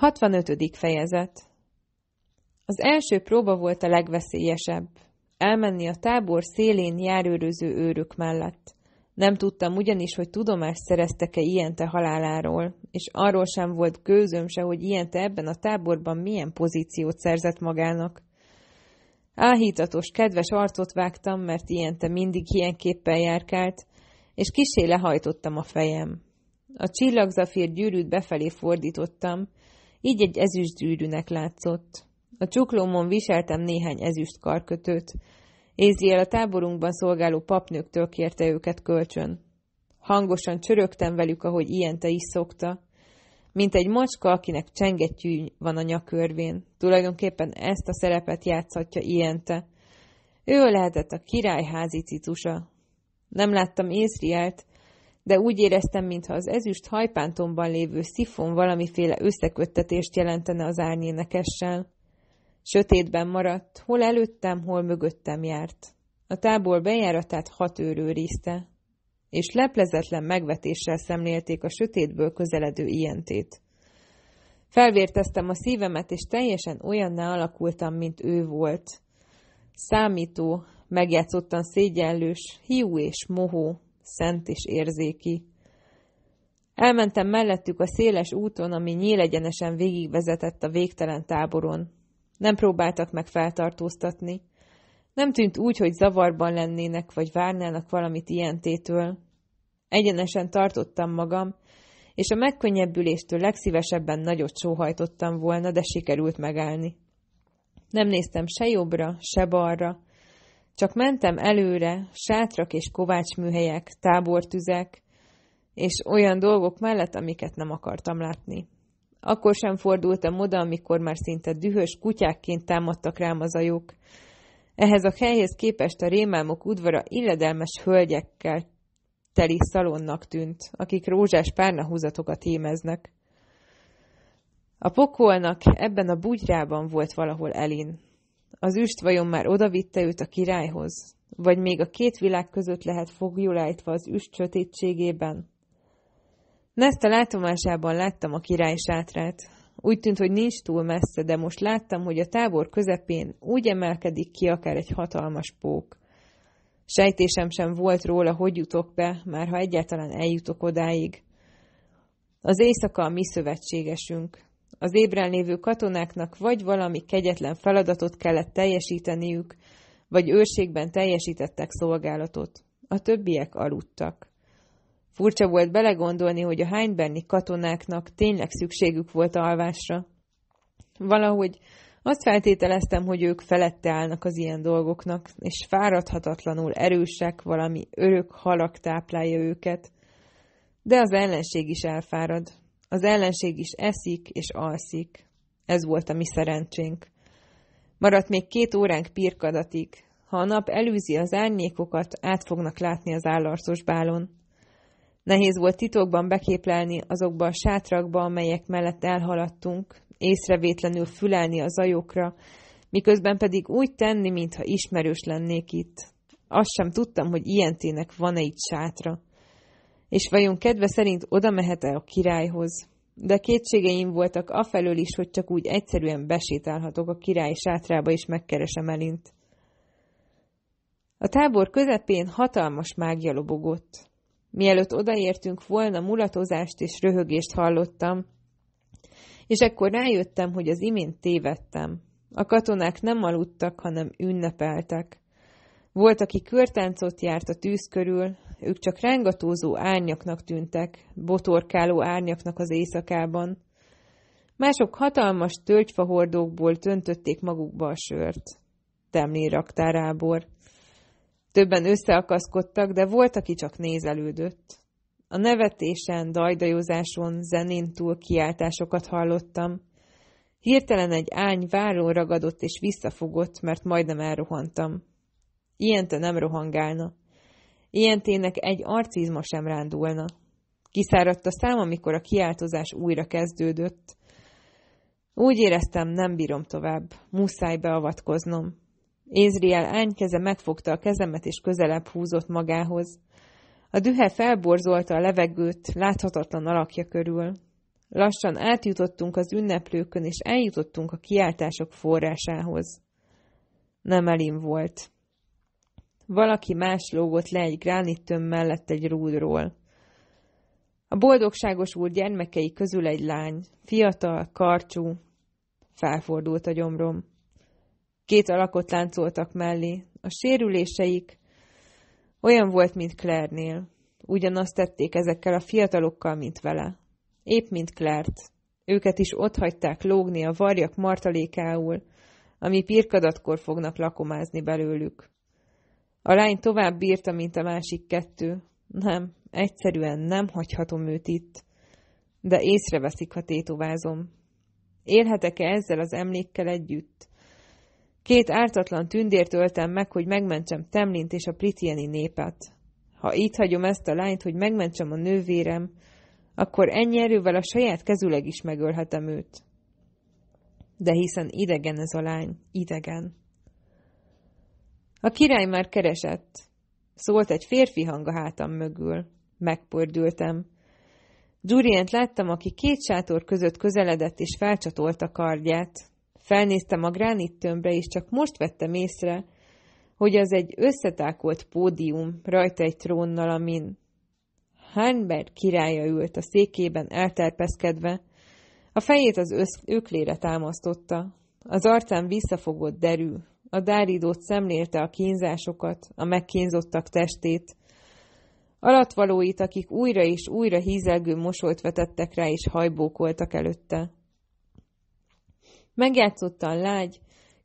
65. fejezet Az első próba volt a legveszélyesebb. Elmenni a tábor szélén járőröző őrök mellett. Nem tudtam ugyanis, hogy tudomást szereztek-e ilyente haláláról, és arról sem volt gőzöm se, hogy ilyente ebben a táborban milyen pozíciót szerzett magának. Áhítatos, kedves arcot vágtam, mert ilyente mindig képpel járkált, és kisé lehajtottam a fejem. A csillagzafír gyűrűt befelé fordítottam, így egy ezüst gyűrűnek látszott. A csuklómon viseltem néhány ezüst karkötőt. Éziel a táborunkban szolgáló papnőktől kérte őket kölcsön. Hangosan csörögtem velük, ahogy te is szokta. Mint egy macska, akinek csengettyű van a nyakörvén. Tulajdonképpen ezt a szerepet játszhatja iente. Ő lehetett a királyházi citusa. Nem láttam Ézrielt, de úgy éreztem, mintha az ezüst hajpántomban lévő szifon valamiféle összeköttetést jelentene az árnyénekessel. Sötétben maradt, hol előttem, hol mögöttem járt. A tábor bejáratát hat őr és leplezetlen megvetéssel szemlélték a sötétből közeledő ilyentét. Felvérteztem a szívemet, és teljesen olyanná alakultam, mint ő volt. Számító, megjátszottan szégyenlős, hiú és mohó, szent és érzéki. Elmentem mellettük a széles úton, ami nyílegyenesen végigvezetett a végtelen táboron. Nem próbáltak meg feltartóztatni. Nem tűnt úgy, hogy zavarban lennének, vagy várnának valamit ilyen tétől. Egyenesen tartottam magam, és a megkönnyebbüléstől legszívesebben nagyot sóhajtottam volna, de sikerült megállni. Nem néztem se jobbra, se balra, csak mentem előre, sátrak és kovácsműhelyek, tábortüzek, és olyan dolgok mellett, amiket nem akartam látni. Akkor sem fordultam oda, amikor már szinte dühös kutyákként támadtak rám az ajók. Ehhez a helyhez képest a rémálmok udvara illedelmes hölgyekkel teli szalonnak tűnt, akik rózsás párnahúzatokat émeznek. A pokolnak ebben a bugyrában volt valahol Elin, az üst vajon már odavitte őt a királyhoz? Vagy még a két világ között lehet fogjulájtva az üst sötétségében? a látomásában láttam a király sátrát. Úgy tűnt, hogy nincs túl messze, de most láttam, hogy a tábor közepén úgy emelkedik ki akár egy hatalmas pók. Sejtésem sem volt róla, hogy jutok be, már ha egyáltalán eljutok odáig. Az éjszaka a mi szövetségesünk. Az ébren lévő katonáknak vagy valami kegyetlen feladatot kellett teljesíteniük, vagy őrségben teljesítettek szolgálatot. A többiek aludtak. Furcsa volt belegondolni, hogy a hánybenni katonáknak tényleg szükségük volt alvásra. Valahogy azt feltételeztem, hogy ők felette állnak az ilyen dolgoknak, és fáradhatatlanul erősek, valami örök halak táplálja őket. De az ellenség is elfárad. Az ellenség is eszik és alszik. Ez volt a mi szerencsénk. Maradt még két óránk pirkadatig. Ha a nap előzi az árnyékokat, át fognak látni az állarcos bálon. Nehéz volt titokban beképlelni azokba a sátrakba, amelyek mellett elhaladtunk, észrevétlenül fülelni a zajokra, miközben pedig úgy tenni, mintha ismerős lennék itt. Azt sem tudtam, hogy ilyen tének van-e itt sátra. És vajon kedve szerint oda mehet-e a királyhoz? De kétségeim voltak afelől is, hogy csak úgy egyszerűen besétálhatok a király sátrába, és megkeresem elint. A tábor közepén hatalmas mágia lobogott. Mielőtt odaértünk volna, mulatozást és röhögést hallottam, és ekkor rájöttem, hogy az imént tévedtem. A katonák nem aludtak, hanem ünnepeltek. Volt, aki körtáncot járt a tűz körül, ők csak rángatózó árnyaknak tűntek, botorkáló árnyaknak az éjszakában. Mások hatalmas tölgyfahordókból töntötték magukba a sört. Temlén raktárábor. Többen összeakaszkodtak, de volt, aki csak nézelődött. A nevetésen, dajdajozáson, zenén túl kiáltásokat hallottam. Hirtelen egy ány váró ragadott és visszafogott, mert majdnem elrohantam. Ilyente nem rohangálna. Ilyentének egy arcizma sem rándulna. Kiszáradt a szám, amikor a kiáltozás újra kezdődött. Úgy éreztem, nem bírom tovább. Muszáj beavatkoznom. Ézriel ánykeze megfogta a kezemet, és közelebb húzott magához. A dühe felborzolta a levegőt láthatatlan alakja körül. Lassan átjutottunk az ünneplőkön, és eljutottunk a kiáltások forrásához. Nem elim volt. Valaki más lógott le egy gránittöm mellett egy rúdról. A boldogságos úr gyermekei közül egy lány, fiatal, karcsú, felfordult a gyomrom. Két alakot láncoltak mellé, a sérüléseik olyan volt, mint Claire-nél. Ugyanazt tették ezekkel a fiatalokkal, mint vele. Épp mint Klert. Őket is ott hagyták lógni a varjak martalékául, ami pirkadatkor fognak lakomázni belőlük. A lány tovább bírta, mint a másik kettő. Nem, egyszerűen nem hagyhatom őt itt. De észreveszik, ha tétovázom. Élhetek-e ezzel az emlékkel együtt? Két ártatlan tündért öltem meg, hogy megmentsem Temlint és a Pritieni népet. Ha itt hagyom ezt a lányt, hogy megmentsem a nővérem, akkor ennyi erővel a saját kezüleg is megölhetem őt. De hiszen idegen ez a lány, idegen. A király már keresett. Szólt egy férfi hang a hátam mögül. Megpördültem. Durient láttam, aki két sátor között közeledett és felcsatolt a kardját. Felnéztem a tömbre, és csak most vettem észre, hogy az egy összetákolt pódium rajta egy trónnal, amin Hánbert királya ült a székében elterpeszkedve, a fejét az öklére támasztotta, az arcán visszafogott derű, a dáridót szemlélte a kínzásokat, a megkínzottak testét, alatvalóit, akik újra és újra hízelgő mosolyt vetettek rá és hajbókoltak előtte. a lágy,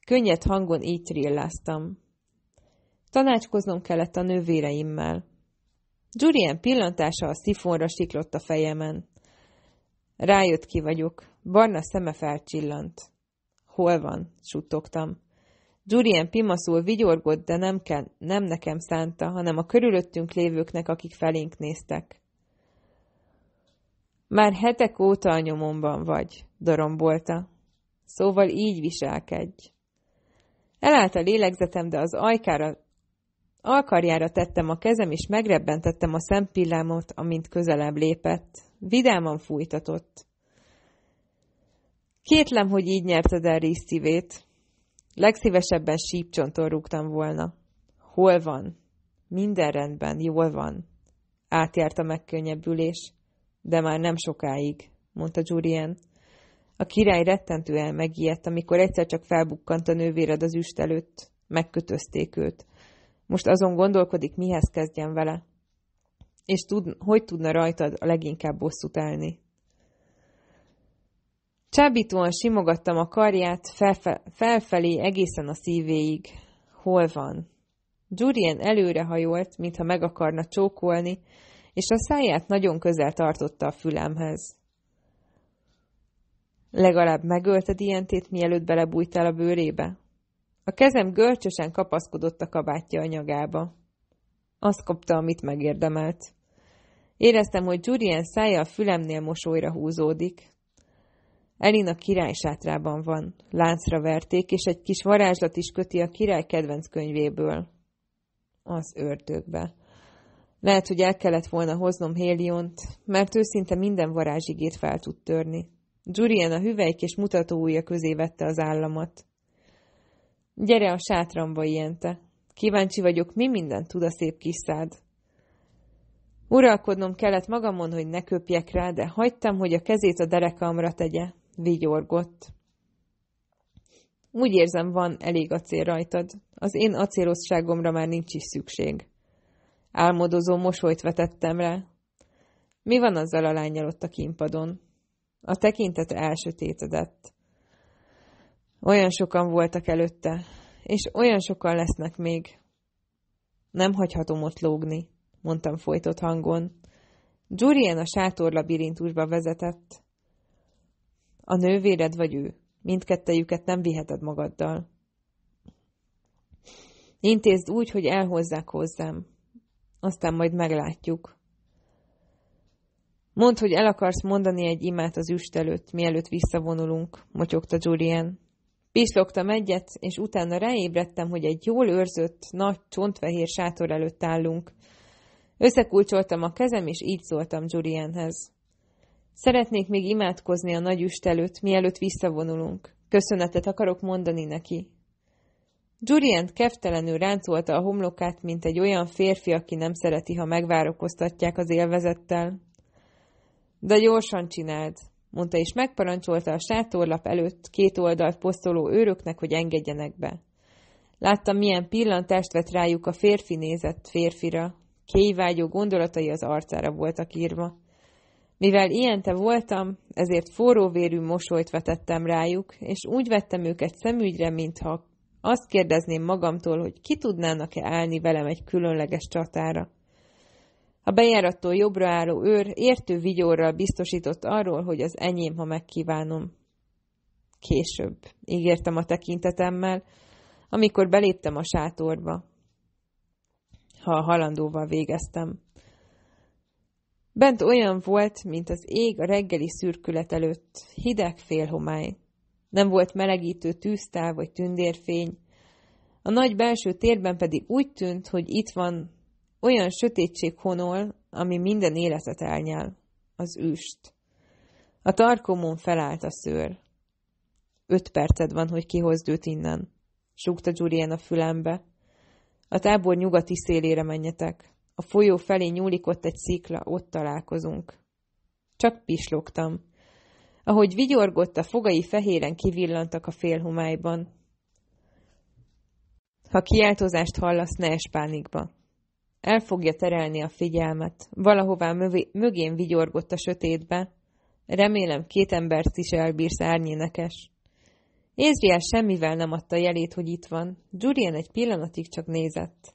könnyed hangon így trilláztam. Tanácskoznom kellett a nővéreimmel. Julian pillantása a szifonra siklott a fejemen. Rájött ki vagyok, barna szeme felcsillant. Hol van? suttogtam. Julien pimaszul vigyorgott, de nem, ke- nem nekem szánta, hanem a körülöttünk lévőknek, akik felénk néztek. Már hetek óta a nyomomban vagy, dorombolta. Szóval így viselkedj. Elállt a lélegzetem, de az ajkára, alkarjára tettem a kezem, és megrebbentettem a szempillámot, amint közelebb lépett. Vidáman fújtatott. Kétlem, hogy így nyerted el Rész szívét. Legszívesebben sípcsonton rúgtam volna. Hol van? Minden rendben, jól van. Átjárt a megkönnyebbülés, de már nem sokáig, mondta Julian. A király rettentően megijedt, amikor egyszer csak felbukkant a nővéred az üst előtt. Megkötözték őt. Most azon gondolkodik, mihez kezdjen vele. És tud, hogy tudna rajtad a leginkább bosszút állni. Csábítóan simogattam a karját felfe- felfelé egészen a szívéig. Hol van? Jurien előrehajolt, mintha meg akarna csókolni, és a száját nagyon közel tartotta a fülemhez. Legalább megölted ilyentét, mielőtt belebújtál a bőrébe? A kezem görcsösen kapaszkodott a kabátja anyagába. Azt kapta, amit megérdemelt. Éreztem, hogy Jurien szája a fülemnél mosolyra húzódik. Elin a király sátrában van. Láncra verték, és egy kis varázslat is köti a király kedvenc könyvéből. Az ördögbe. Lehet, hogy el kellett volna hoznom Héliont, mert ő szinte minden varázsigét fel tud törni. Jurien a hüvelyk és mutató ujja közé vette az államat. Gyere a sátramba, ilyente. Kíváncsi vagyok, mi mindent tud a szép kis szád. Uralkodnom kellett magamon, hogy ne köpjek rá, de hagytam, hogy a kezét a derekamra tegye vigyorgott. Úgy érzem, van elég acél rajtad. Az én acélosságomra már nincs is szükség. Álmodozó mosolyt vetettem rá. Mi van azzal a lányjal ott a kínpadon? A tekintet elsötétedett. Olyan sokan voltak előtte, és olyan sokan lesznek még. Nem hagyhatom ott lógni, mondtam folytott hangon. Julian a sátorlabirintusba vezetett. A nővéred vagy ő. Mindkettejüket nem viheted magaddal. Intézd úgy, hogy elhozzák hozzám. Aztán majd meglátjuk. Mondd, hogy el akarsz mondani egy imát az üst előtt, mielőtt visszavonulunk, motyogta Julian. Pislogtam egyet, és utána ráébredtem, hogy egy jól őrzött, nagy, csontfehér sátor előtt állunk. Összekulcsoltam a kezem, és így szóltam Julianhez. Szeretnék még imádkozni a nagyüst előtt, mielőtt visszavonulunk. Köszönetet akarok mondani neki. Julian keftelenül ráncolta a homlokát, mint egy olyan férfi, aki nem szereti, ha megvárokoztatják az élvezettel. De gyorsan csináld, mondta és megparancsolta a sátorlap előtt két oldalt posztoló őröknek, hogy engedjenek be. Láttam, milyen pillantást vett rájuk a férfi nézett férfira. Kéjvágyó gondolatai az arcára voltak írva. Mivel ilyen te voltam, ezért forróvérű mosolyt vetettem rájuk, és úgy vettem őket szemügyre, mintha azt kérdezném magamtól, hogy ki tudnának-e állni velem egy különleges csatára. A bejárattól jobbra álló őr értő vigyorral biztosított arról, hogy az enyém, ha megkívánom. Később, ígértem a tekintetemmel, amikor beléptem a sátorba. Ha a halandóval végeztem. Bent olyan volt, mint az ég a reggeli szürkület előtt, hideg félhomály. Nem volt melegítő tűztáv vagy tündérfény. A nagy belső térben pedig úgy tűnt, hogy itt van olyan sötétség honol, ami minden életet elnyel. Az üst. A tarkomon felállt a szőr. Öt perced van, hogy kihozd őt innen, súgta Julian a fülembe. A tábor nyugati szélére menjetek. A folyó felé nyúlik ott egy szikla, ott találkozunk. Csak pislogtam. Ahogy vigyorgott, a fogai fehéren kivillantak a félhomályban. Ha kiáltozást hallasz, ne es pánikba. El fogja terelni a figyelmet. Valahová mövé, mögén vigyorgott a sötétbe. Remélem, két embert is elbírsz árnyénekes. Ézriel semmivel nem adta jelét, hogy itt van. Julian egy pillanatig csak nézett.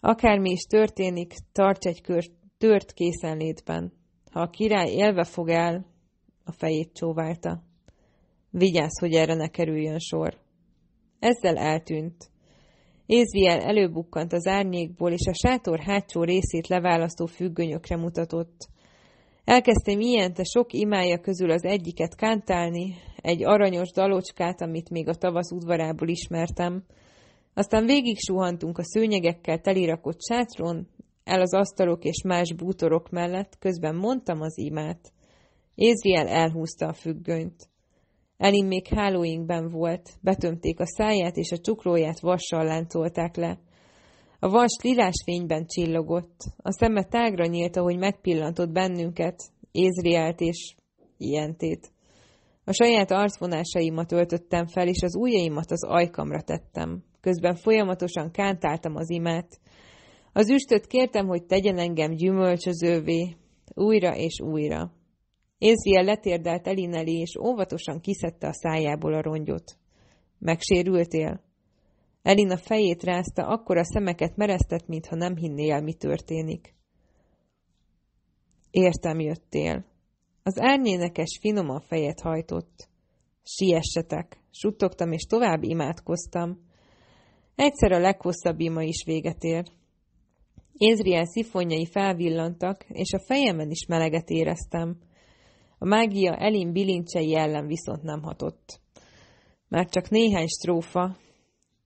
Akármi is történik, tarts egy kört, tört készenlétben. Ha a király élve fog el, a fejét csóválta. Vigyázz, hogy erre ne kerüljön sor. Ezzel eltűnt. Ézviel előbukkant az árnyékból, és a sátor hátsó részét leválasztó függönyökre mutatott. Elkezdtem ilyen, te sok imája közül az egyiket kántálni, egy aranyos dalocskát, amit még a tavasz udvarából ismertem, aztán végig suhantunk a szőnyegekkel telirakott sátron, el az asztalok és más bútorok mellett, közben mondtam az imát. Ézriel elhúzta a függönyt. Elin még hálóinkben volt, betömték a száját és a csuklóját vassal láncolták le. A vas lilás fényben csillogott, a szeme tágra nyílt, ahogy megpillantott bennünket, Ézriált és ilyentét. A saját arcvonásaimat öltöttem fel, és az ujjaimat az ajkamra tettem közben folyamatosan kántáltam az imát. Az üstöt kértem, hogy tegyen engem gyümölcsözővé, újra és újra. Éziel letérdelt Elineli, és óvatosan kiszedte a szájából a rongyot. Megsérültél? Elina fejét rázta, akkor a szemeket meresztett, mintha nem hinné el, mi történik. Értem jöttél. Az árnyénekes finoman fejet hajtott. Siessetek, suttogtam, és tovább imádkoztam. Egyszer a leghosszabb ima is véget ér. Ézriel szifonjai felvillantak, és a fejemen is meleget éreztem. A mágia Elin bilincsei ellen viszont nem hatott. Már csak néhány strófa.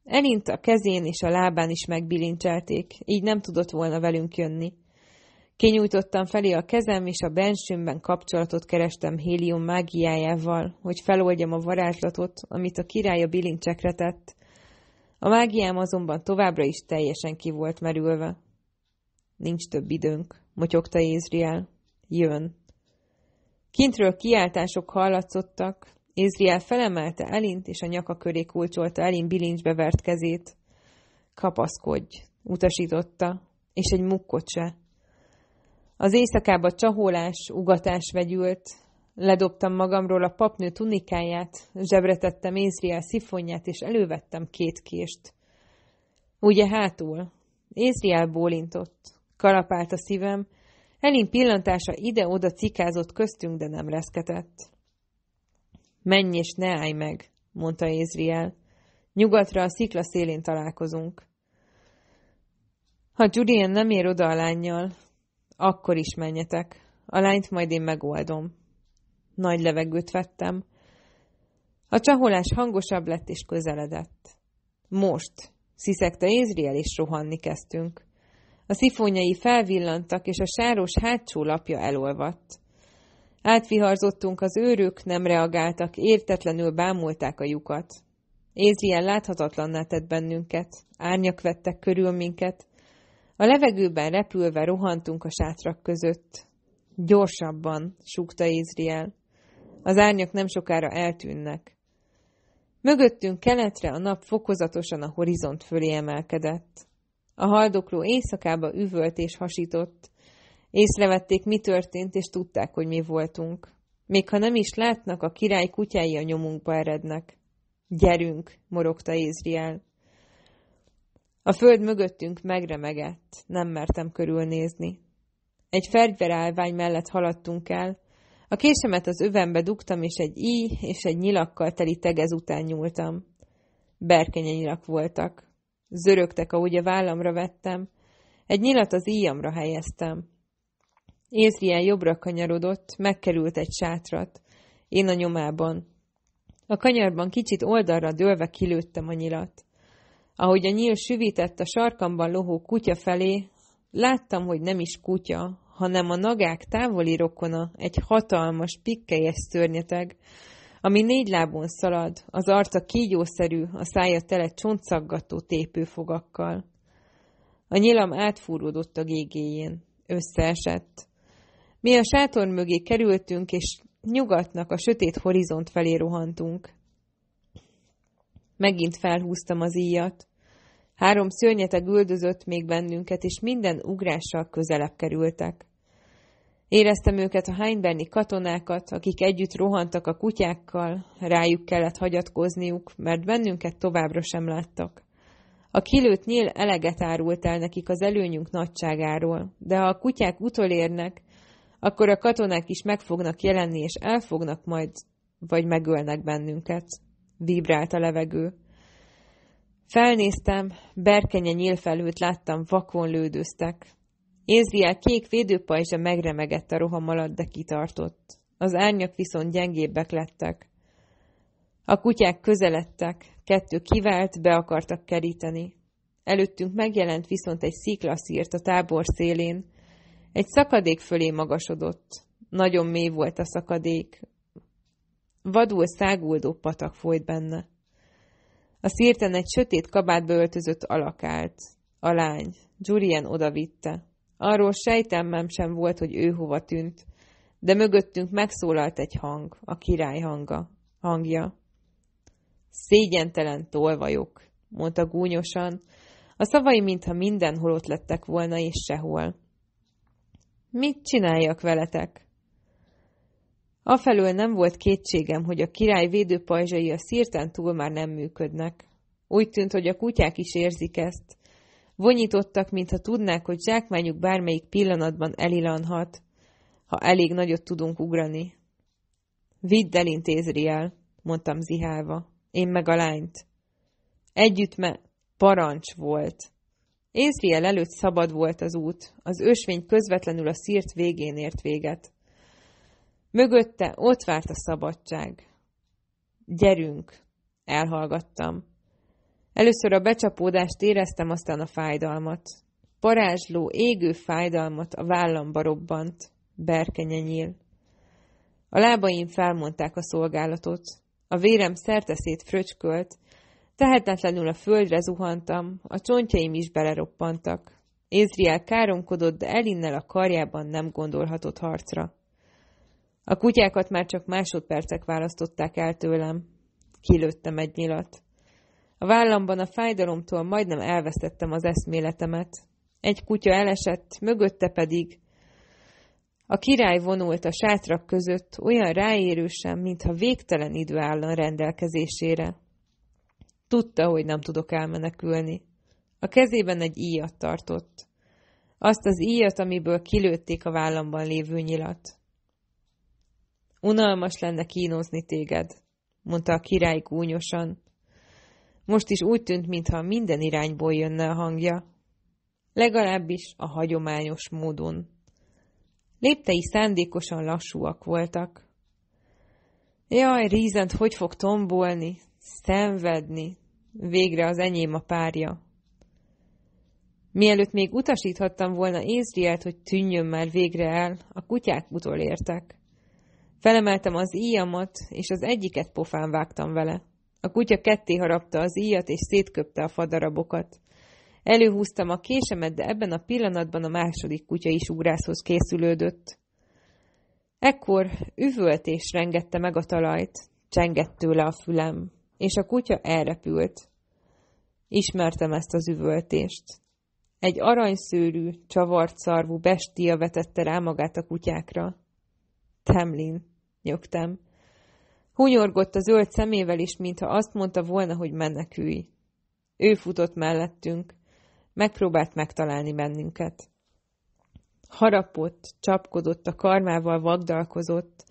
Elint a kezén és a lábán is megbilincselték, így nem tudott volna velünk jönni. Kinyújtottam felé a kezem, és a bensőmben kapcsolatot kerestem hélium mágiájával, hogy feloldjam a varázslatot, amit a király a bilincsekre tett, a mágiám azonban továbbra is teljesen ki volt merülve. Nincs több időnk, motyogta Ézriel. Jön. Kintről kiáltások hallatszottak, Ézriel felemelte Elint, és a nyaka köré kulcsolta Elin bilincsbe vert kezét. Kapaszkodj, utasította, és egy mukkot se. Az éjszakába csaholás, ugatás vegyült, Ledobtam magamról a papnő tunikáját, zsebre tettem Ézriel szifonját, és elővettem két kést. Ugye hátul? Ézriel bólintott. Kalapált a szívem. Elin pillantása ide-oda cikázott köztünk, de nem reszketett. Menj és ne állj meg, mondta Ézriel. Nyugatra a szikla szélén találkozunk. Ha Julian nem ér oda a lányjal, akkor is menjetek. A lányt majd én megoldom. Nagy levegőt vettem. A csaholás hangosabb lett és közeledett. Most, sziszegte Ézriel, és rohanni kezdtünk. A szifonjai felvillantak, és a sáros hátsó lapja elolvadt. Átviharzottunk az őrök, nem reagáltak, értetlenül bámulták a lyukat. Ézrien láthatatlanná tett bennünket, árnyak vettek körül minket. A levegőben repülve rohantunk a sátrak között. Gyorsabban, súgta Ézriel. Az árnyak nem sokára eltűnnek. Mögöttünk keletre a nap fokozatosan a horizont fölé emelkedett. A haldokló éjszakába üvölt és hasított. Észrevették, mi történt, és tudták, hogy mi voltunk. Még ha nem is látnak, a király kutyái a nyomunkba erednek. Gyerünk, morogta Ézriel. A föld mögöttünk megremegett, nem mertem körülnézni. Egy fegyverállvány mellett haladtunk el, a késemet az övembe dugtam, és egy íj és egy nyilakkal teli tegez után nyúltam. Berkenye nyilak voltak. Zörögtek, ahogy a vállamra vettem. Egy nyilat az íjamra helyeztem. Ézrien jobbra kanyarodott, megkerült egy sátrat. Én a nyomában. A kanyarban kicsit oldalra dőlve kilőttem a nyilat. Ahogy a nyíl süvített a sarkamban lohó kutya felé, láttam, hogy nem is kutya, hanem a nagák távoli rokona, egy hatalmas, pikkelyes szörnyeteg, ami négy lábon szalad, az arca kígyószerű, a szája tele csontszaggató tépőfogakkal. A nyilam átfúródott a gégéjén. Összeesett. Mi a sátor mögé kerültünk, és nyugatnak a sötét horizont felé rohantunk. Megint felhúztam az íjat. Három szörnyeteg üldözött még bennünket, és minden ugrással közelebb kerültek. Éreztem őket a hányberni katonákat, akik együtt rohantak a kutyákkal, rájuk kellett hagyatkozniuk, mert bennünket továbbra sem láttak. A kilőtt nyíl eleget árult el nekik az előnyünk nagyságáról, de ha a kutyák utolérnek, akkor a katonák is meg fognak jelenni, és elfognak majd, vagy megölnek bennünket. Vibrált a levegő. Felnéztem, berkenye nyílfelőt láttam, vakon lődőztek. Ézriel kék védőpajzsa megremegett a roham alatt, de kitartott. Az árnyak viszont gyengébbek lettek. A kutyák közeledtek, kettő kivált, be akartak keríteni. Előttünk megjelent viszont egy sziklaszírt a tábor szélén. Egy szakadék fölé magasodott. Nagyon mély volt a szakadék. Vadul száguldó patak folyt benne. A szírten egy sötét kabátba öltözött alakált A lány. Julian odavitte. Arról sejtemmem sem volt, hogy ő hova tűnt, de mögöttünk megszólalt egy hang, a király hanga, hangja. Szégyentelen tolvajok, mondta gúnyosan, a szavai mintha mindenhol ott lettek volna és sehol. Mit csináljak veletek? Afelől nem volt kétségem, hogy a király védőpajzsai a szírten túl már nem működnek. Úgy tűnt, hogy a kutyák is érzik ezt. Vonyítottak, mintha tudnák, hogy zsákmányuk bármelyik pillanatban elilanhat, ha elég nagyot tudunk ugrani. Vidd el, intéz mondtam zihálva. Én meg a lányt. Együtt me... Parancs volt. Észriel előtt szabad volt az út, az ősvény közvetlenül a szírt végén ért véget. Mögötte ott várt a szabadság. Gyerünk! Elhallgattam. Először a becsapódást éreztem, aztán a fájdalmat. Parázsló, égő fájdalmat a vállamba robbant. Berkenye nyíl. A lábaim felmondták a szolgálatot. A vérem szerteszét fröcskölt, tehetetlenül a földre zuhantam, a csontjaim is beleroppantak. Ézriel káromkodott, de Elinnel a karjában nem gondolhatott harcra. A kutyákat már csak másodpercek választották el tőlem. Kilőttem egy nyilat. A vállamban a fájdalomtól majdnem elvesztettem az eszméletemet. Egy kutya elesett, mögötte pedig... A király vonult a sátrak között olyan ráérősen, mintha végtelen idő állna rendelkezésére. Tudta, hogy nem tudok elmenekülni. A kezében egy íjat tartott. Azt az íjat, amiből kilőtték a vállamban lévő nyilat. Unalmas lenne kínozni téged, mondta a király gúnyosan. Most is úgy tűnt, mintha minden irányból jönne a hangja. Legalábbis a hagyományos módon. Léptei szándékosan lassúak voltak. Jaj, Rízent hogy fog tombolni, szenvedni, végre az enyém a párja. Mielőtt még utasíthattam volna Ézriát, hogy tűnjön már végre el, a kutyák utolértek. Felemeltem az íjamat, és az egyiket pofán vágtam vele. A kutya ketté harapta az íjat, és szétköpte a fadarabokat. Előhúztam a késemet, de ebben a pillanatban a második kutya is úrászhoz készülődött. Ekkor üvöltés rengette meg a talajt, csengett tőle a fülem, és a kutya elrepült. Ismertem ezt az üvöltést. Egy aranyszőrű, csavart szarvú bestia vetette rá magát a kutyákra. Temlin nyögtem. Hunyorgott a zöld szemével is, mintha azt mondta volna, hogy menekülj. Ő futott mellettünk. Megpróbált megtalálni bennünket. Harapott, csapkodott, a karmával vagdalkozott.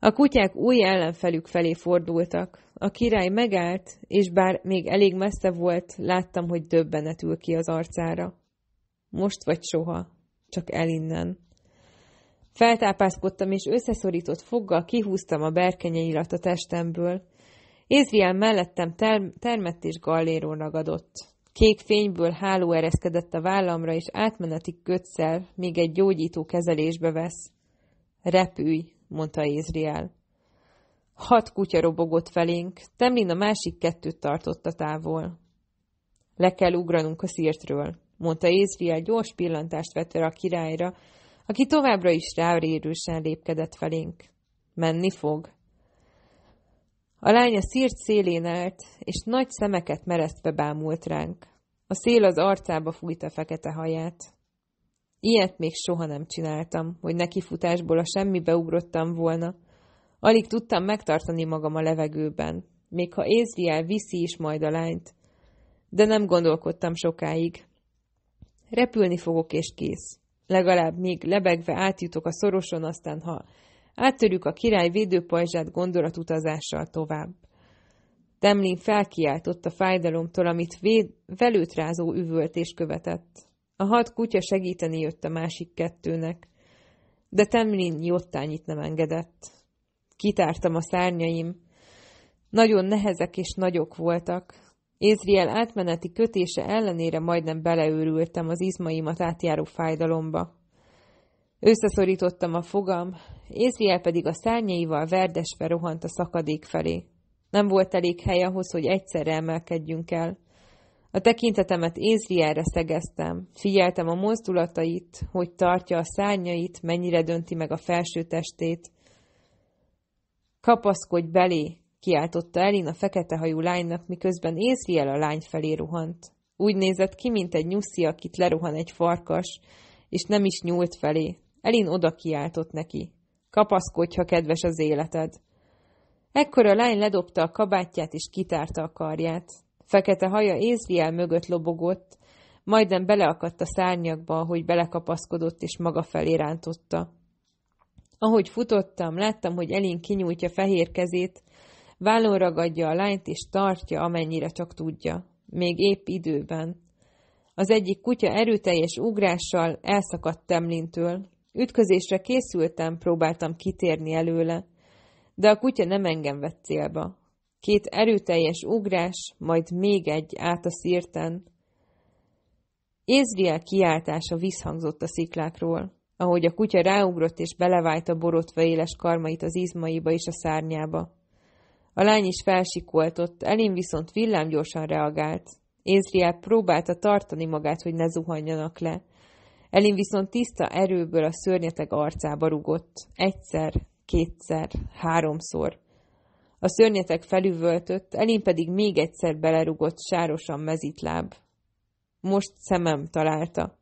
A kutyák új ellenfelük felé fordultak. A király megállt, és bár még elég messze volt, láttam, hogy döbbenetül ki az arcára. Most vagy soha, csak el innen. Feltápászkodtam, és összeszorított foggal kihúztam a berkenye a testemből. Ézrián mellettem ter- termett és galléró ragadott. Kék fényből háló ereszkedett a vállamra, és átmeneti kötszel még egy gyógyító kezelésbe vesz. Repülj, mondta Ézriel. Hat kutya robogott felénk, Temlin a másik kettőt tartotta távol. Le kell ugranunk a szírtről, mondta Ézriel gyors pillantást vetve a királyra, aki továbbra is ráérősen lépkedett felénk. Menni fog. A lány a szírt szélén állt, és nagy szemeket meresztve bámult ránk. A szél az arcába fújta fekete haját. Ilyet még soha nem csináltam, hogy nekifutásból a semmibe ugrottam volna. Alig tudtam megtartani magam a levegőben, még ha Ézriel viszi is majd a lányt. De nem gondolkodtam sokáig. Repülni fogok és kész. Legalább még lebegve átjutok a szoroson, aztán ha áttörjük a király védőpajzsát gondolatutazással tovább. Temlin felkiáltott a fájdalomtól, amit véd, velőtrázó üvöltés követett. A hat kutya segíteni jött a másik kettőnek, de Temlin jottányit nem engedett. Kitártam a szárnyaim. Nagyon nehezek és nagyok voltak. Ézriel átmeneti kötése ellenére majdnem beleőrültem az izmaimat átjáró fájdalomba. Összeszorítottam a fogam, Ézriel pedig a szárnyaival verdesve rohant a szakadék felé. Nem volt elég hely ahhoz, hogy egyszerre emelkedjünk el. A tekintetemet Ézrielre szegeztem, figyeltem a mozdulatait, hogy tartja a szárnyait, mennyire dönti meg a felső testét. Kapaszkodj belé, kiáltotta Elin a fekete hajú lánynak, miközben Ézriel a lány felé rohant. Úgy nézett ki, mint egy nyuszi, akit leruhan egy farkas, és nem is nyúlt felé. Elin oda kiáltott neki. Kapaszkodj, ha kedves az életed! Ekkor a lány ledobta a kabátját, és kitárta a karját. Fekete haja Ézriel mögött lobogott, majdnem beleakadt a szárnyakba, hogy belekapaszkodott, és maga felé rántotta. Ahogy futottam, láttam, hogy Elin kinyújtja fehér kezét, Vállon ragadja a lányt, és tartja, amennyire csak tudja. Még épp időben. Az egyik kutya erőteljes ugrással elszakadt Temlintől. Ütközésre készültem, próbáltam kitérni előle, de a kutya nem engem vett célba. Két erőteljes ugrás, majd még egy át a szírten. Ézriel kiáltása visszhangzott a sziklákról, ahogy a kutya ráugrott és belevájt a borotva éles karmait az izmaiba és a szárnyába. A lány is felsikoltott, Elin viszont villámgyorsan reagált. Ézriel próbálta tartani magát, hogy ne zuhanjanak le. Elin viszont tiszta erőből a szörnyeteg arcába rugott. Egyszer, kétszer, háromszor. A szörnyetek felüvöltött, Elin pedig még egyszer belerugott sárosan mezitláb. Most szemem találta.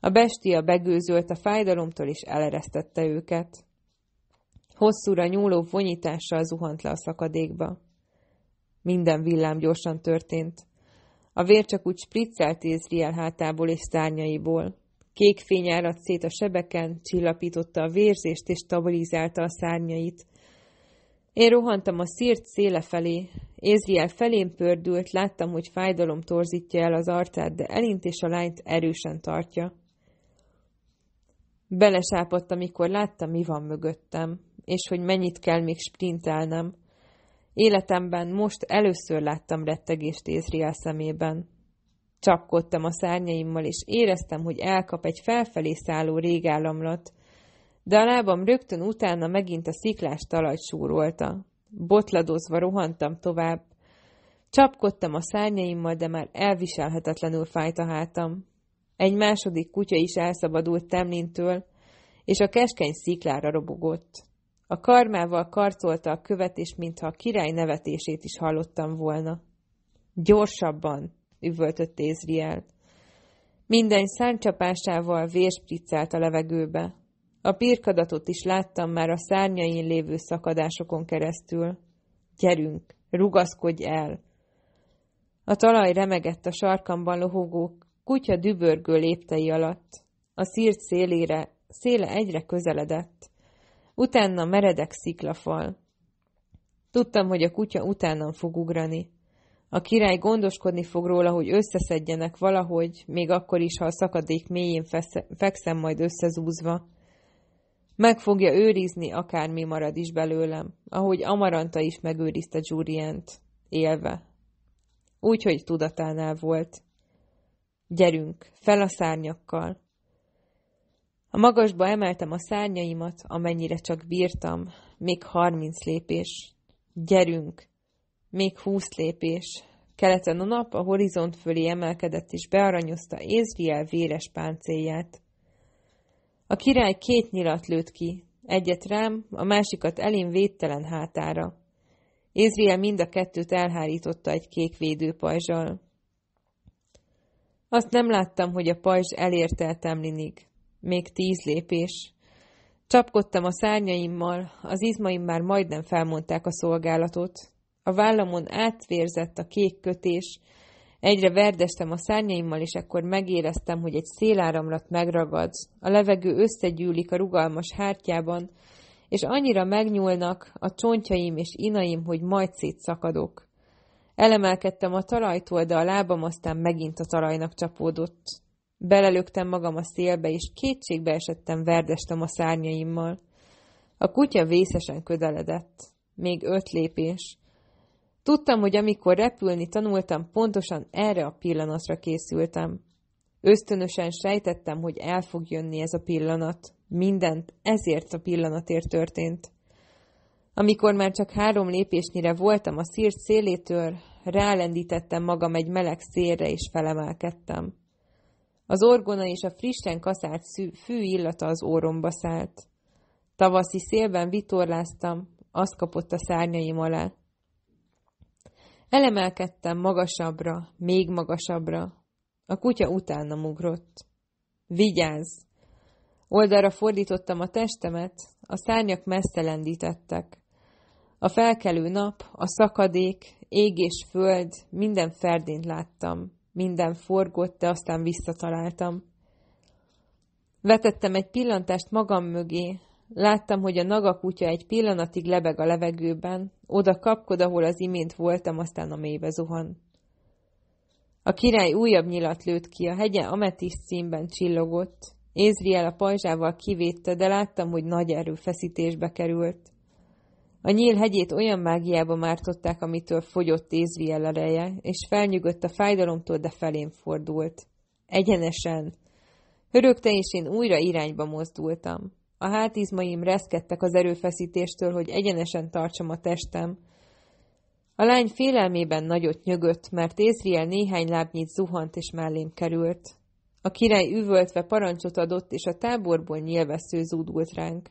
A bestia begőzölt a fájdalomtól és eleresztette őket. Hosszúra nyúló vonyítással zuhant le a szakadékba. Minden villám gyorsan történt. A vér csak úgy spriccelt Ézriel hátából és szárnyaiból. Kék fény áradt szét a sebeken, csillapította a vérzést és stabilizálta a szárnyait. Én rohantam a szírt széle felé. Ézriel felém pördült, láttam, hogy fájdalom torzítja el az arcát, de Elint és a lányt erősen tartja. Belesápadt, amikor láttam, mi van mögöttem és hogy mennyit kell még sprintelnem. Életemben most először láttam rettegést Ézriel szemében. Csapkodtam a szárnyaimmal, és éreztem, hogy elkap egy felfelé szálló régállamlat, de a lábam rögtön utána megint a sziklás talajt súrolta. Botladozva rohantam tovább. Csapkodtam a szárnyaimmal, de már elviselhetetlenül fájt a hátam. Egy második kutya is elszabadult Temlintől, és a keskeny sziklára robogott. A karmával karcolta a követ, és mintha a király nevetését is hallottam volna. Gyorsabban! üvöltött Ézriel. Minden száncsapásával vérspriccelt a levegőbe. A pirkadatot is láttam már a szárnyain lévő szakadásokon keresztül. Gyerünk, rugaszkodj el! A talaj remegett a sarkamban lohogó kutya dübörgő léptei alatt. A szírt szélére, széle egyre közeledett utána meredek sziklafal. Tudtam, hogy a kutya utánam fog ugrani. A király gondoskodni fog róla, hogy összeszedjenek valahogy, még akkor is, ha a szakadék mélyén fekszem majd összezúzva. Meg fogja őrizni, akármi marad is belőlem, ahogy Amaranta is megőrizte Jurient, élve. Úgyhogy tudatánál volt. Gyerünk, fel a szárnyakkal! A magasba emeltem a szárnyaimat, amennyire csak bírtam, még harminc lépés. Gyerünk! Még húsz lépés. Keleten a nap a horizont fölé emelkedett és bearanyozta Ézriel véres páncélját. A király két nyilat lőtt ki, egyet rám, a másikat elén védtelen hátára. Ézriel mind a kettőt elhárította egy kék védőpajzsal. Azt nem láttam, hogy a pajzs elérte Temlinig még tíz lépés. Csapkodtam a szárnyaimmal, az izmaim már majdnem felmondták a szolgálatot. A vállamon átvérzett a kék kötés, Egyre verdestem a szárnyaimmal, és ekkor megéreztem, hogy egy széláramlat megragad, a levegő összegyűlik a rugalmas hártyában, és annyira megnyúlnak a csontjaim és inaim, hogy majd szétszakadok. Elemelkedtem a talajtól, de a lábam aztán megint a talajnak csapódott. Belelőktem magam a szélbe, és kétségbe esettem verdestem a szárnyaimmal. A kutya vészesen ködeledett. Még öt lépés. Tudtam, hogy amikor repülni tanultam, pontosan erre a pillanatra készültem. Ösztönösen sejtettem, hogy el fog jönni ez a pillanat. Mindent ezért a pillanatért történt. Amikor már csak három lépésnyire voltam a szírt szélétől, rálendítettem magam egy meleg szélre, és felemelkedtem. Az orgona és a frissen kaszált fű illata az óromba szállt. Tavaszi szélben vitorláztam, azt kapott a szárnyaim alá. Elemelkedtem magasabbra, még magasabbra. A kutya utána ugrott. Vigyázz! Oldalra fordítottam a testemet, a szárnyak messze lendítettek. A felkelő nap, a szakadék, ég és föld, minden ferdént láttam. Minden forgott, de aztán visszataláltam. Vetettem egy pillantást magam mögé. Láttam, hogy a nagakutya egy pillanatig lebeg a levegőben, oda kapkod, ahol az imént voltam, aztán a mélybe zuhan. A király újabb nyilat lőtt ki, a hegye ametiszt színben csillogott. Ézriel a pajzsával kivétte, de láttam, hogy nagy erőfeszítésbe került. A nyíl hegyét olyan mágiába mártották, amitől fogyott a ereje, és felnyugodt a fájdalomtól, de felém fordult. Egyenesen. Hörögte és én újra irányba mozdultam. A hátizmaim reszkedtek az erőfeszítéstől, hogy egyenesen tartsam a testem. A lány félelmében nagyot nyögött, mert Ézriel néhány lábnyit zuhant és mellém került. A király üvöltve parancsot adott, és a táborból nyilvessző zúdult ránk.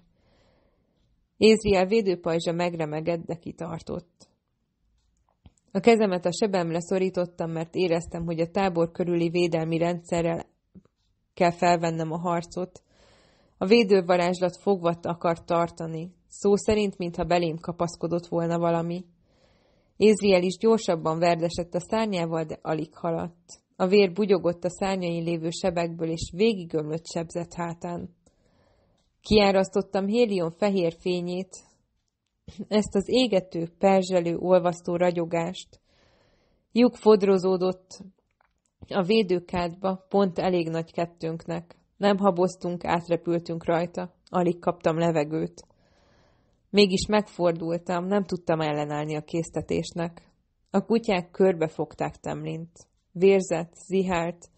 Ézriel védőpajzsa megremegett, de kitartott. A kezemet a sebemre szorítottam, mert éreztem, hogy a tábor körüli védelmi rendszerrel kell felvennem a harcot. A védővarázslat fogva akar tartani, szó szerint, mintha belém kapaszkodott volna valami. Ézriel is gyorsabban verdesett a szárnyával, de alig haladt. A vér bugyogott a szárnyain lévő sebekből, és végigömlött sebzett hátán. Kiárasztottam hélion fehér fényét, ezt az égető, perzselő, olvasztó ragyogást. Lyuk fodrozódott a védőkádba, pont elég nagy kettőnknek. Nem haboztunk, átrepültünk rajta, alig kaptam levegőt. Mégis megfordultam, nem tudtam ellenállni a késztetésnek. A kutyák körbefogták temlint. Vérzett, zihált,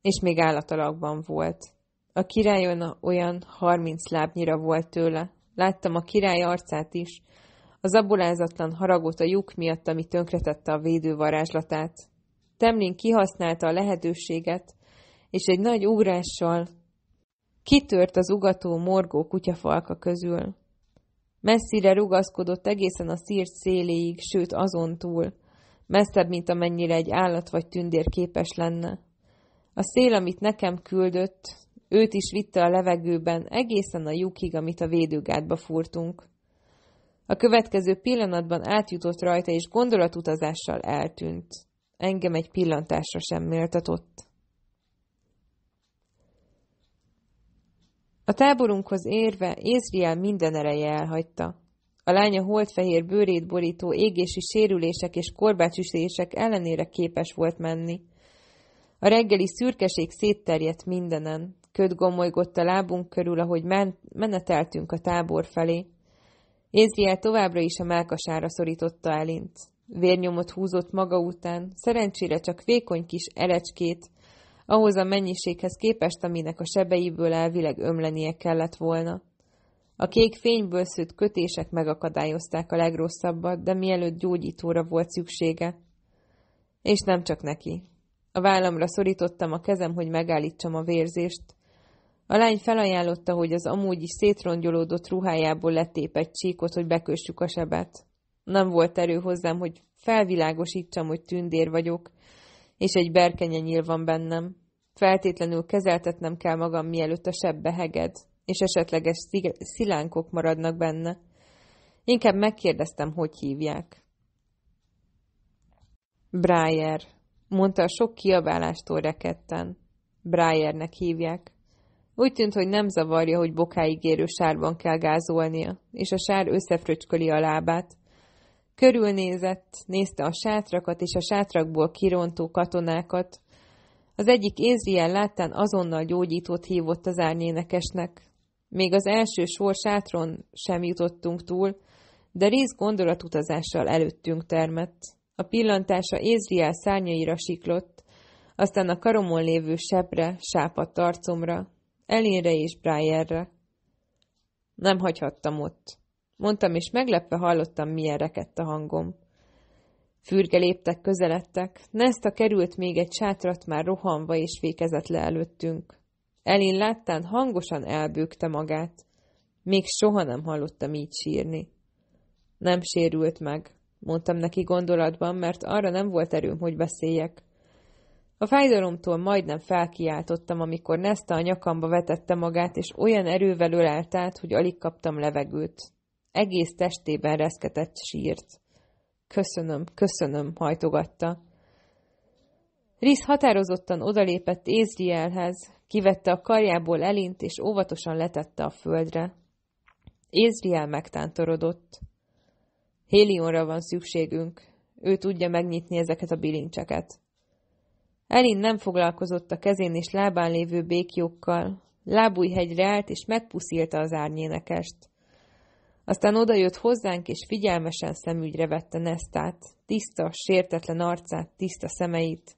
és még állatalakban volt. A királyon olyan harminc lábnyira volt tőle. Láttam a király arcát is, az abolázatlan haragot a lyuk miatt, ami tönkretette a védő varázslatát. Temlin kihasználta a lehetőséget, és egy nagy ugrással kitört az ugató morgó kutyafalka közül. Messzire rugaszkodott egészen a szírt széléig, sőt azon túl, messzebb, mint amennyire egy állat vagy tündér képes lenne. A szél, amit nekem küldött, Őt is vitte a levegőben, egészen a lyukig, amit a védőgátba fúrtunk. A következő pillanatban átjutott rajta, és gondolatutazással eltűnt. Engem egy pillantásra sem méltatott. A táborunkhoz érve Ézriel minden ereje elhagyta. A lánya holdfehér bőrét borító égési sérülések és korbácsüsések ellenére képes volt menni. A reggeli szürkeség szétterjedt mindenen, köd gomolygott a lábunk körül, ahogy meneteltünk a tábor felé. Ézriel továbbra is a melkasára szorította Elint. Vérnyomot húzott maga után, szerencsére csak vékony kis elecskét, ahhoz a mennyiséghez képest, aminek a sebeiből elvileg ömlenie kellett volna. A kék fényből szőtt kötések megakadályozták a legrosszabbat, de mielőtt gyógyítóra volt szüksége. És nem csak neki. A vállamra szorítottam a kezem, hogy megállítsam a vérzést. A lány felajánlotta, hogy az amúgy is szétrongyolódott ruhájából letép egy csíkot, hogy bekössük a sebet. Nem volt erő hozzám, hogy felvilágosítsam, hogy tündér vagyok, és egy berkenye nyíl van bennem. Feltétlenül kezeltetnem kell magam, mielőtt a sebbe heged, és esetleges szilánkok maradnak benne. Inkább megkérdeztem, hogy hívják. Breyer, mondta a sok kiabálástól rekedten. Breyernek hívják. Úgy tűnt, hogy nem zavarja, hogy bokáig érő sárban kell gázolnia, és a sár összefröcsköli a lábát. Körülnézett, nézte a sátrakat és a sátrakból kirontó katonákat. Az egyik Ézriel láttán azonnal gyógyítót hívott az árnyénekesnek. Még az első sor sátron sem jutottunk túl, de rész gondolatutazással előttünk termett. A pillantása Ézriel szárnyaira siklott, aztán a karomon lévő sebre, sápadt arcomra, Elénre és Briarre. Nem hagyhattam ott. Mondtam, és meglepve hallottam, milyen rekedt a hangom. Fürge léptek, közeledtek, Nesta került még egy sátrat már rohanva és fékezett le előttünk. Elin láttán hangosan elbőgte magát. Még soha nem hallottam így sírni. Nem sérült meg, mondtam neki gondolatban, mert arra nem volt erőm, hogy beszéljek. A fájdalomtól majdnem felkiáltottam, amikor Nesta a nyakamba vetette magát, és olyan erővel ölelt át, hogy alig kaptam levegőt. Egész testében reszketett sírt. Köszönöm, köszönöm, hajtogatta. Risz határozottan odalépett Ézrielhez, kivette a karjából elint, és óvatosan letette a földre. Ézriel megtántorodott. Hélionra van szükségünk. Ő tudja megnyitni ezeket a bilincseket. Elin nem foglalkozott a kezén és lábán lévő békjókkal. Lábújhegyre állt, és megpuszílta az árnyénekest. Aztán odajött hozzánk, és figyelmesen szemügyre vette Nesztát, tiszta, sértetlen arcát, tiszta szemeit.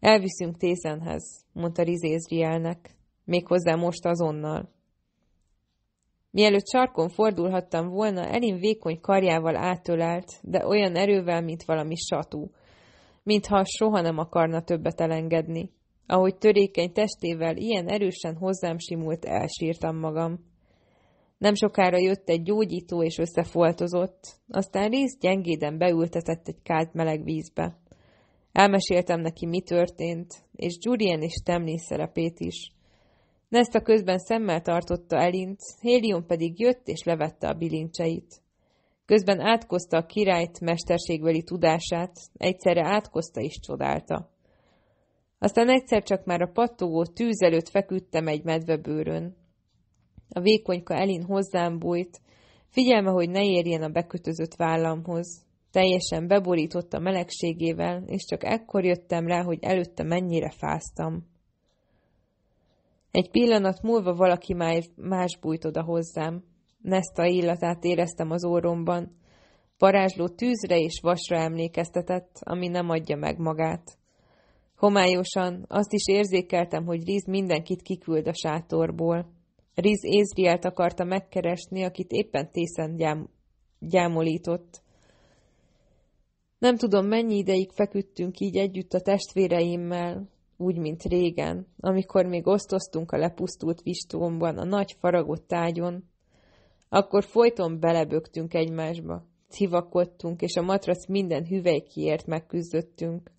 Elviszünk tézenhez, mondta Rizézrielnek, méghozzá most azonnal. Mielőtt sarkon fordulhattam volna, Elin vékony karjával átölelt, de olyan erővel, mint valami satú mintha soha nem akarna többet elengedni. Ahogy törékeny testével ilyen erősen hozzám simult, elsírtam magam. Nem sokára jött egy gyógyító és összefoltozott, aztán rész gyengéden beültetett egy kált meleg vízbe. Elmeséltem neki, mi történt, és Julian és Temlin szerepét is. Nesta közben szemmel tartotta Elint, Hélion pedig jött és levette a bilincseit. Közben átkozta a királyt mesterségbeli tudását, egyszerre átkozta és csodálta. Aztán egyszer csak már a pattogó tűz előtt feküdtem egy medvebőrön. A vékonyka Elin hozzám bújt, figyelme, hogy ne érjen a bekötözött vállamhoz. Teljesen beborított a melegségével, és csak ekkor jöttem rá, hogy előtte mennyire fáztam. Egy pillanat múlva valaki más bújt oda hozzám. Nesta illatát éreztem az óromban. Parázsló tűzre és vasra emlékeztetett, ami nem adja meg magát. Homályosan azt is érzékeltem, hogy Riz mindenkit kiküld a sátorból. Riz Ézrielt akarta megkeresni, akit éppen tészen gyám, gyámolított. Nem tudom, mennyi ideig feküdtünk így együtt a testvéreimmel, úgy, mint régen, amikor még osztoztunk a lepusztult vistómban, a nagy faragott tágyon, akkor folyton belebögtünk egymásba. Civakodtunk, és a matrac minden hüvelykiért megküzdöttünk.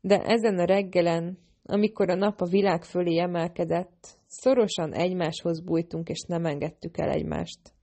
De ezen a reggelen, amikor a nap a világ fölé emelkedett, szorosan egymáshoz bújtunk, és nem engedtük el egymást.